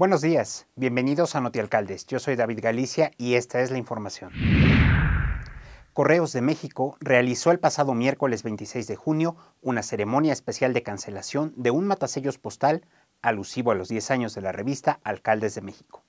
Buenos días, bienvenidos a Notialcaldes. Yo soy David Galicia y esta es la información. Correos de México realizó el pasado miércoles 26 de junio una ceremonia especial de cancelación de un matasellos postal alusivo a los 10 años de la revista Alcaldes de México.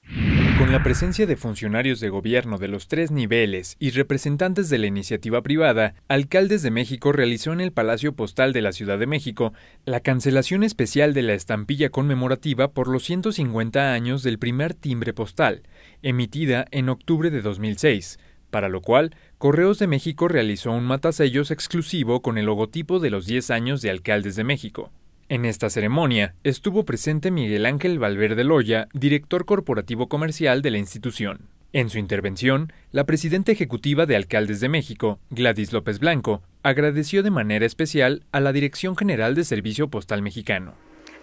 Con la presencia de funcionarios de gobierno de los tres niveles y representantes de la iniciativa privada, Alcaldes de México realizó en el Palacio Postal de la Ciudad de México la cancelación especial de la estampilla conmemorativa por los 150 años del primer timbre postal, emitida en octubre de 2006, para lo cual Correos de México realizó un matasellos exclusivo con el logotipo de los 10 años de Alcaldes de México. En esta ceremonia estuvo presente Miguel Ángel Valverde Loya, director corporativo comercial de la institución. En su intervención, la presidenta ejecutiva de Alcaldes de México, Gladys López Blanco, agradeció de manera especial a la Dirección General de Servicio Postal Mexicano.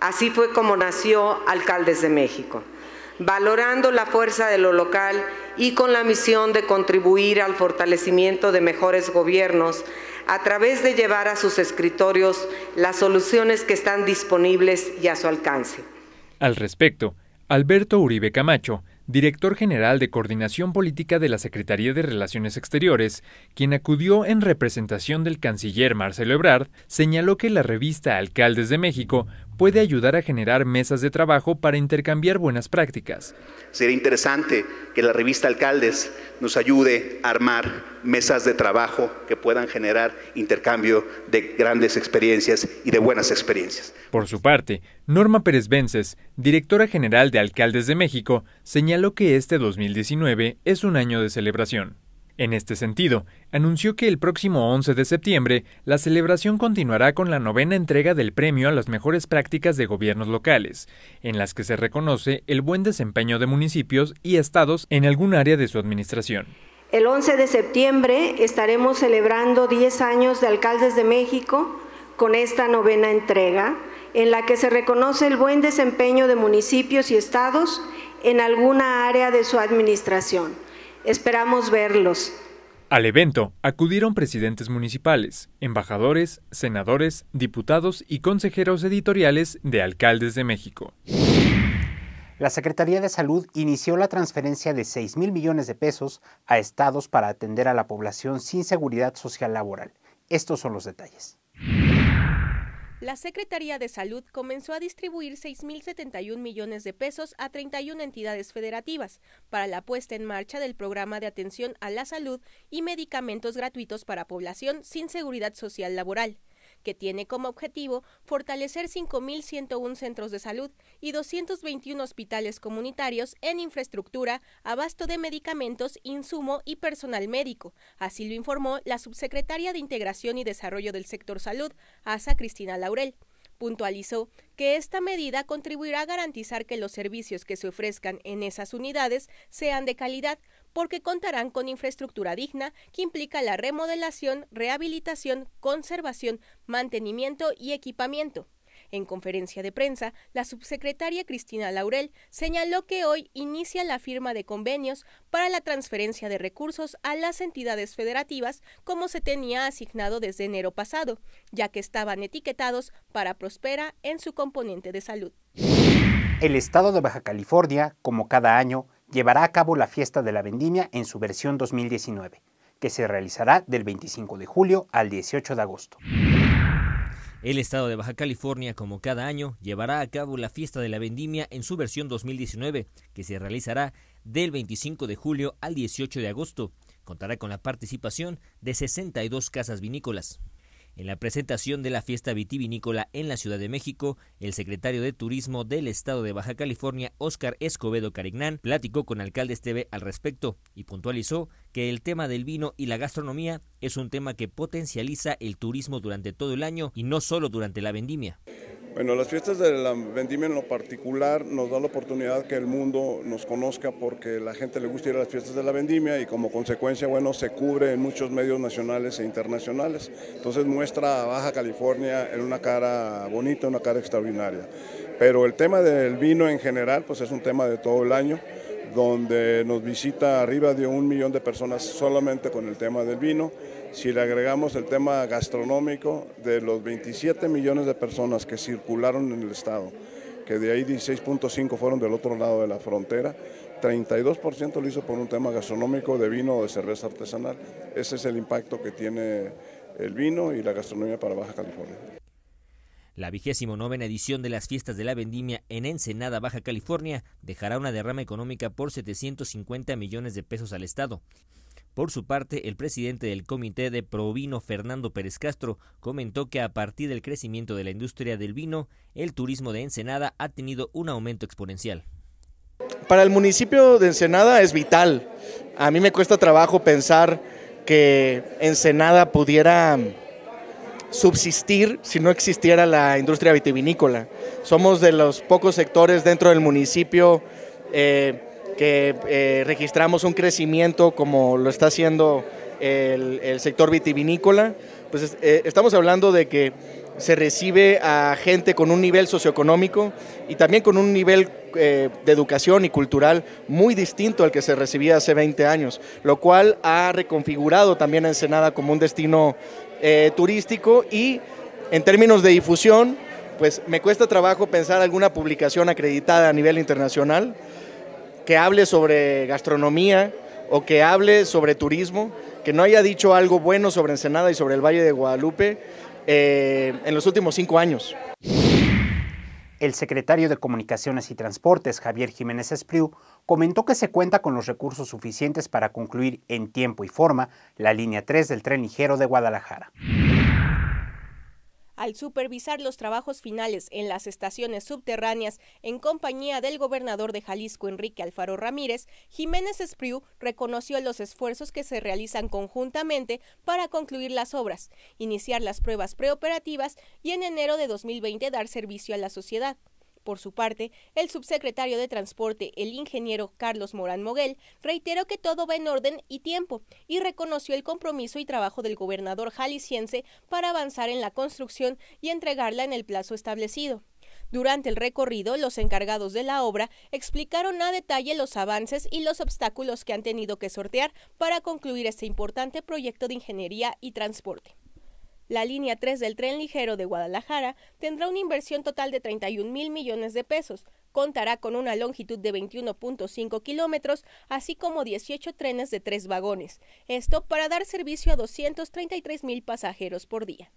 Así fue como nació Alcaldes de México, valorando la fuerza de lo local y con la misión de contribuir al fortalecimiento de mejores gobiernos a través de llevar a sus escritorios las soluciones que están disponibles y a su alcance. Al respecto, Alberto Uribe Camacho, director general de Coordinación Política de la Secretaría de Relaciones Exteriores, quien acudió en representación del canciller Marcelo Ebrard, señaló que la revista Alcaldes de México puede ayudar a generar mesas de trabajo para intercambiar buenas prácticas. Sería interesante que la revista Alcaldes nos ayude a armar mesas de trabajo que puedan generar intercambio de grandes experiencias y de buenas experiencias. Por su parte, Norma Pérez Vences, directora general de Alcaldes de México, señaló que este 2019 es un año de celebración. En este sentido, anunció que el próximo 11 de septiembre la celebración continuará con la novena entrega del premio a las mejores prácticas de gobiernos locales, en las que se reconoce el buen desempeño de municipios y estados en algún área de su administración. El 11 de septiembre estaremos celebrando 10 años de Alcaldes de México con esta novena entrega, en la que se reconoce el buen desempeño de municipios y estados en alguna área de su administración. Esperamos verlos. Al evento acudieron presidentes municipales, embajadores, senadores, diputados y consejeros editoriales de alcaldes de México. La Secretaría de Salud inició la transferencia de 6 mil millones de pesos a estados para atender a la población sin seguridad social laboral. Estos son los detalles. La Secretaría de Salud comenzó a distribuir 6.071 millones de pesos a 31 entidades federativas para la puesta en marcha del programa de atención a la salud y medicamentos gratuitos para población sin seguridad social laboral que tiene como objetivo fortalecer 5.101 centros de salud y 221 hospitales comunitarios en infraestructura, abasto de medicamentos, insumo y personal médico. Así lo informó la subsecretaria de Integración y Desarrollo del Sector Salud, Asa Cristina Laurel. Puntualizó que esta medida contribuirá a garantizar que los servicios que se ofrezcan en esas unidades sean de calidad, porque contarán con infraestructura digna que implica la remodelación, rehabilitación, conservación, mantenimiento y equipamiento. En conferencia de prensa, la subsecretaria Cristina Laurel señaló que hoy inicia la firma de convenios para la transferencia de recursos a las entidades federativas como se tenía asignado desde enero pasado, ya que estaban etiquetados para Prospera en su componente de salud. El estado de Baja California, como cada año, llevará a cabo la fiesta de la vendimia en su versión 2019, que se realizará del 25 de julio al 18 de agosto. El estado de Baja California, como cada año, llevará a cabo la fiesta de la vendimia en su versión 2019, que se realizará del 25 de julio al 18 de agosto. Contará con la participación de 62 casas vinícolas. En la presentación de la fiesta vitivinícola en la Ciudad de México, el secretario de Turismo del Estado de Baja California, Óscar Escobedo Carignán, platicó con Alcalde Esteve al respecto y puntualizó que el tema del vino y la gastronomía es un tema que potencializa el turismo durante todo el año y no solo durante la vendimia. Bueno, las fiestas de la vendimia en lo particular nos da la oportunidad que el mundo nos conozca porque la gente le gusta ir a las fiestas de la vendimia y como consecuencia, bueno, se cubre en muchos medios nacionales e internacionales. Entonces muestra a Baja California en una cara bonita, una cara extraordinaria. Pero el tema del vino en general, pues es un tema de todo el año donde nos visita arriba de un millón de personas solamente con el tema del vino si le agregamos el tema gastronómico de los 27 millones de personas que circularon en el estado, que de ahí 16.5 fueron del otro lado de la frontera, 32% lo hizo por un tema gastronómico de vino o de cerveza artesanal. Ese es el impacto que tiene el vino y la gastronomía para Baja California. La vigésimo novena edición de las fiestas de la vendimia en Ensenada, Baja California, dejará una derrama económica por 750 millones de pesos al Estado. Por su parte, el presidente del Comité de Provino, Fernando Pérez Castro, comentó que a partir del crecimiento de la industria del vino, el turismo de Ensenada ha tenido un aumento exponencial. Para el municipio de Ensenada es vital. A mí me cuesta trabajo pensar que Ensenada pudiera subsistir si no existiera la industria vitivinícola. Somos de los pocos sectores dentro del municipio eh, que eh, registramos un crecimiento como lo está haciendo el, sector vitivinícola, pues eh, estamos hablando de que se recibe a gente con un nivel socioeconómico y también con un nivel eh, de educación y cultural muy distinto al que se recibía hace 20 años, lo cual ha reconfigurado también a Ensenada como un destino turístico y en términos de difusión, pues me cuesta trabajo pensar alguna publicación acreditada a nivel internacional que hable sobre gastronomía o que hable sobre turismo, que no haya dicho algo bueno sobre Ensenada y sobre el Valle de Guadalupe eh, en los últimos cinco años. El secretario de Comunicaciones y Transportes, Javier Jiménez Espriu, comentó que se cuenta con los recursos suficientes para concluir en tiempo y forma la línea 3 del tren ligero de Guadalajara al supervisar los trabajos finales en las estaciones subterráneas en compañía del gobernador de Jalisco Enrique Alfaro Ramírez, Jiménez Espriu reconoció los esfuerzos que se realizan conjuntamente para concluir las obras, iniciar las pruebas preoperativas y en enero de 2020 dar servicio a la sociedad. Por su parte, el subsecretario de Transporte, el ingeniero Carlos Morán Moguel, reiteró que todo va en orden y tiempo y reconoció el compromiso y trabajo del gobernador jalisciense para avanzar en la construcción y entregarla en el plazo establecido. Durante el recorrido, los encargados de la obra explicaron a detalle los avances y los obstáculos que han tenido que sortear para concluir este importante proyecto de ingeniería y transporte. La línea 3 del tren ligero de Guadalajara tendrá una inversión total de 31 mil millones de pesos, contará con una longitud de 21.5 kilómetros, así como 18 trenes de tres vagones, esto para dar servicio a 233 mil pasajeros por día.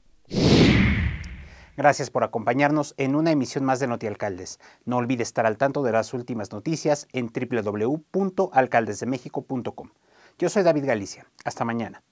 Gracias por acompañarnos en una emisión más de Notialcaldes. No olvide estar al tanto de las últimas noticias en www.alcaldesdemexico.com. Yo soy David Galicia. Hasta mañana.